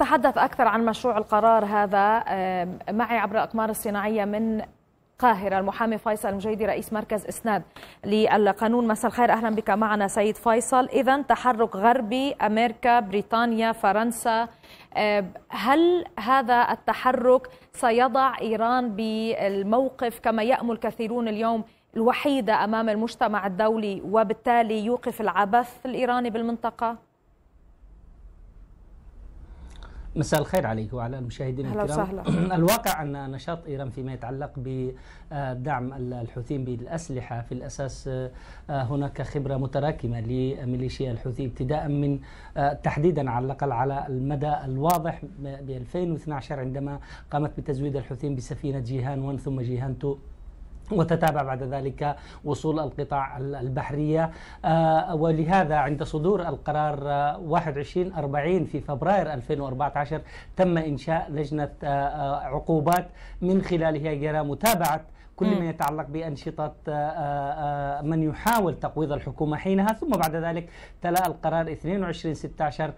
تحدث أكثر عن مشروع القرار هذا معي عبر الأقمار الصناعية من القاهرة المحامي فيصل المجيدي رئيس مركز إسناد للقانون مساء الخير أهلا بك معنا سيد فيصل إذا تحرك غربي أمريكا بريطانيا فرنسا هل هذا التحرك سيضع إيران بالموقف كما يأمل كثيرون اليوم الوحيدة أمام المجتمع الدولي وبالتالي يوقف العبث الإيراني بالمنطقة؟ مساء الخير عليك وعلى المشاهدين الكرام وسهلا الواقع ان نشاط ايران فيما يتعلق بدعم الحوثيين بالاسلحه في الاساس آه، هناك خبره متراكمه لميليشيا الحوثي ابتداء من آه، تحديدا على الاقل على المدى الواضح ب 2012 عندما قامت بتزويد الحوثيين بسفينه جيهان 1 ثم جيهان 2 وتتابع بعد ذلك وصول القطاع البحرية آه، ولهذا عند صدور القرار 2140 آه، في فبراير 2014 تم إنشاء لجنة آه، عقوبات من خلالها جرى متابعة كل ما يتعلق بأنشطة آه، آه، آه، من يحاول تقويض الحكومة حينها ثم بعد ذلك تلا القرار 2216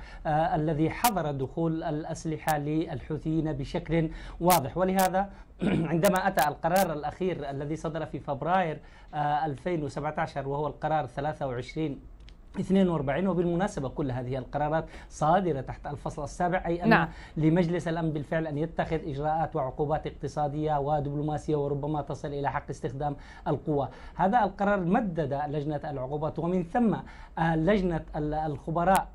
الذي حظر دخول الأسلحة للحوثيين بشكل واضح ولهذا عندما أتى القرار الأخير الذي صدر في فبراير 2017 وهو القرار 23 42 وبالمناسبة كل هذه القرارات صادرة تحت الفصل السابع أي أن نعم. لمجلس الأمن بالفعل أن يتخذ إجراءات وعقوبات اقتصادية ودبلوماسية وربما تصل إلى حق استخدام القوة هذا القرار مدد لجنة العقوبات ومن ثم آه، لجنة الخبراء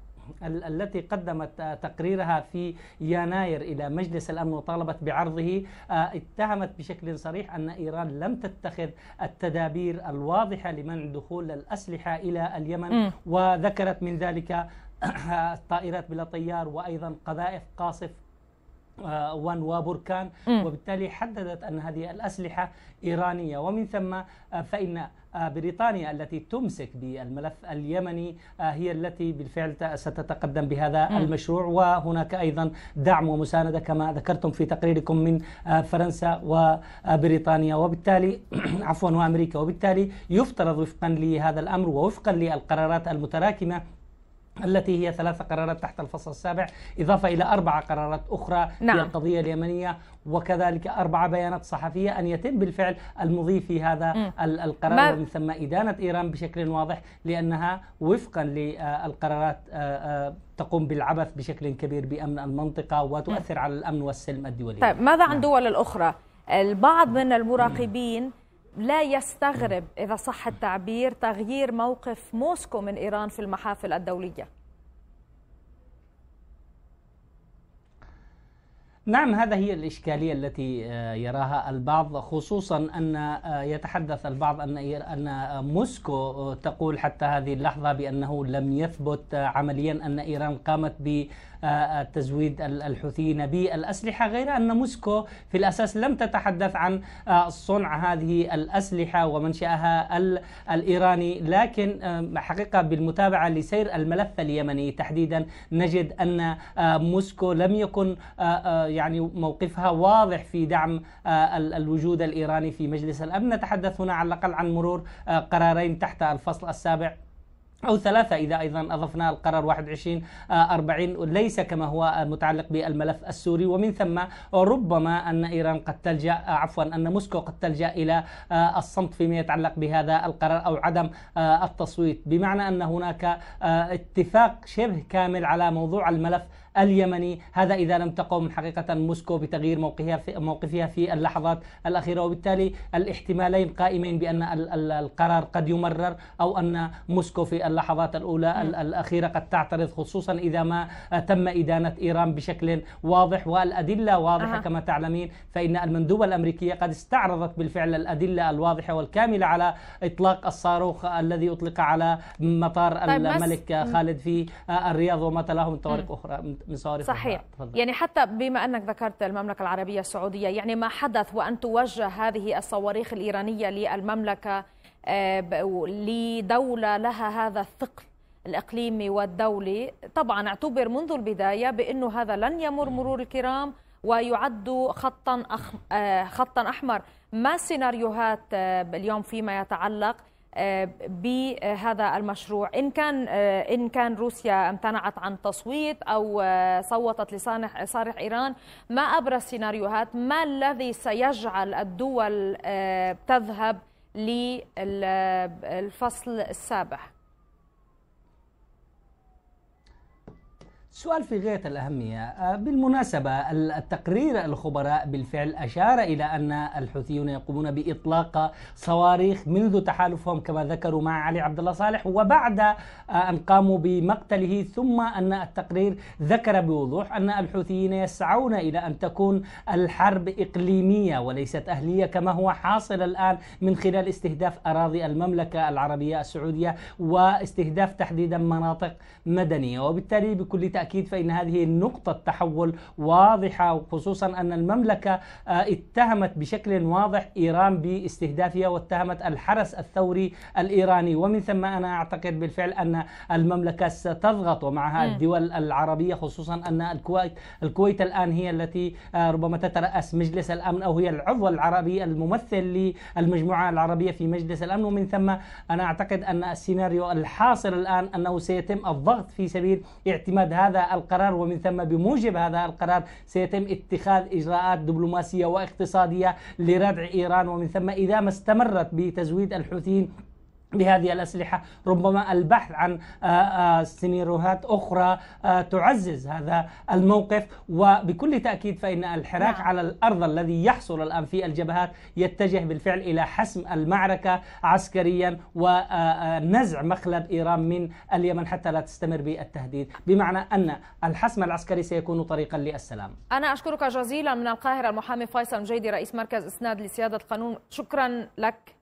التي قدمت آه، تقريرها في يناير إلى مجلس الأمن وطالبت بعرضه آه، اتهمت بشكل صريح أن إيران لم تتخذ التدابير الواضحة لمنع دخول الأسلحة إلى اليمن وذكرت من ذلك آه، طائرات بلا طيار وأيضا قذائف قاصف آه، وان وبركان وبالتالي حددت ان هذه الاسلحه ايرانيه ومن ثم آه، فان آه، بريطانيا التي تمسك بالملف اليمني هي التي بالفعل ستتقدم بهذا م. المشروع وهناك ايضا دعم ومسانده كما ذكرتم في تقريركم من فرنسا وبريطانيا وبالتالي عفوا وامريكا وبالتالي يفترض وفقا لهذا الامر ووفقا للقرارات المتراكمه التي هي ثلاث قرارات تحت الفصل السابع إضافة إلى أربعة قرارات أخرى نعم. في القضية اليمنية وكذلك أربعة بيانات صحفية أن يتم بالفعل المضي في هذا م. القرار ما... ومن ثم إدانة إيران بشكل واضح لأنها وفقا للقرارات آه، آه، تقوم بالعبث بشكل كبير بأمن المنطقة وتؤثر م. على الأمن والسلم الدولي طيب ماذا عن الدول نعم. الأخرى؟ البعض من المراقبين م. لا يستغرب إذا صح التعبير تغيير موقف موسكو من إيران في المحافل الدولية نعم هذا هي الإشكالية التي آه، يراها البعض خصوصا أن آه، يتحدث البعض أن أن موسكو آه، تقول حتى هذه اللحظة بأنه لم يثبت عمليا أن إيران قامت ب تزويد الحوثيين بالأسلحة غير أن موسكو في الأساس لم تتحدث عن صنع هذه الأسلحة ومنشأها الإيراني لكن حقيقة بالمتابعة لسير الملف اليمني تحديدا نجد أن موسكو لم يكن يعني موقفها واضح في دعم آه، الوجود الإيراني في مجلس الأمن نتحدث هنا على الأقل عن مرور آه، قرارين تحت الفصل السابع أو ثلاثة إذا أيضا أضفنا القرار 21 40 ليس كما هو آه، متعلق بالملف السوري ومن ثم ربما أن إيران قد تلجأ عفوا أن موسكو قد تلجأ إلى الصمت فيما يتعلق بهذا القرار أو عدم التصويت بمعنى أن هناك اتفاق شبه كامل على موضوع الملف اليمني هذا إذا لم تقم حقيقة موسكو بتغيير موقفها في, موقفها في اللحظات الأخيرة وبالتالي الاحتمالين قائمين بأن القرار قد يمرر أو أن موسكو في اللحظات الأولى نعم. الأخيرة قد تعترض خصوصا إذا ما تم إدانة إيران بشكل واضح والأدلة واضحة كما تعلمين فإن المندوبة الأمريكية قد استعرضت بالفعل الأدلة الواضحة والكاملة على إطلاق الصاروخ الذي أطلق على مطار طيب الملك خالد في الرياض وما تلاه من طوارئ أخرى بصارف صحيح يعني حتى بما أنك ذكرت المملكة العربية السعودية يعني ما حدث وأن توجه هذه الصواريخ الإيرانية للمملكة آه، لدولة لها هذا الثقل الإقليمي والدولي طبعا اعتبر منذ البداية بأنه هذا لن يمر مرور الكرام ويعد خطا آه، خطا احمر ما السيناريوهات آه، اليوم فيما يتعلق بهذا المشروع ان كان ان كان روسيا امتنعت عن تصويت او صوتت لصالح ايران ما ابرز سيناريوهات ما الذي سيجعل الدول آه، تذهب للفصل السابع سؤال في غاية الأهمية آه، بالمناسبة التقرير الخبراء بالفعل أشار إلى أن الحوثيون يقومون بإطلاق صواريخ منذ تحالفهم كما ذكروا مع علي عبد الله صالح وبعد آه، أن قاموا بمقتله ثم أن التقرير ذكر بوضوح أن الحوثيين يسعون إلى أن تكون الحرب إقليمية وليست أهلية كما هو حاصل الآن من خلال استهداف أراضي المملكة العربية السعودية واستهداف تحديدا مناطق مدنية وبالتالي بكل تأكيد بالتأكيد فإن هذه نقطة تحول واضحة وخصوصا أن المملكة آه، اتهمت بشكل واضح إيران باستهدافها واتهمت الحرس الثوري الإيراني ومن ثم أنا أعتقد بالفعل أن المملكة ستضغط ومعها الدول العربية خصوصا أن الكويت الكويت الآن هي التي آه، ربما تترأس مجلس الأمن أو هي العضو العربي الممثل للمجموعة العربية في مجلس الأمن ومن ثم أنا أعتقد أن السيناريو الحاصل الآن أنه سيتم الضغط في سبيل اعتماد هذا هذا القرار ومن ثم بموجب هذا القرار سيتم اتخاذ إجراءات دبلوماسية واقتصادية لردع إيران ومن ثم إذا ما استمرت بتزويد الحوثيين بهذه الأسلحة ربما البحث عن آه، آه، سيناريوهات أخرى آه، تعزز هذا الموقف وبكل تأكيد فإن الحراك نعم. على الأرض الذي يحصل الآن في الجبهات يتجه بالفعل إلى حسم المعركة عسكريا ونزع مخلب إيران من اليمن حتى لا تستمر بالتهديد بمعنى أن الحسم العسكري سيكون طريقا للسلام أنا أشكرك جزيلا من القاهرة المحامي فيصل جيدي رئيس مركز إسناد لسيادة القانون شكرا لك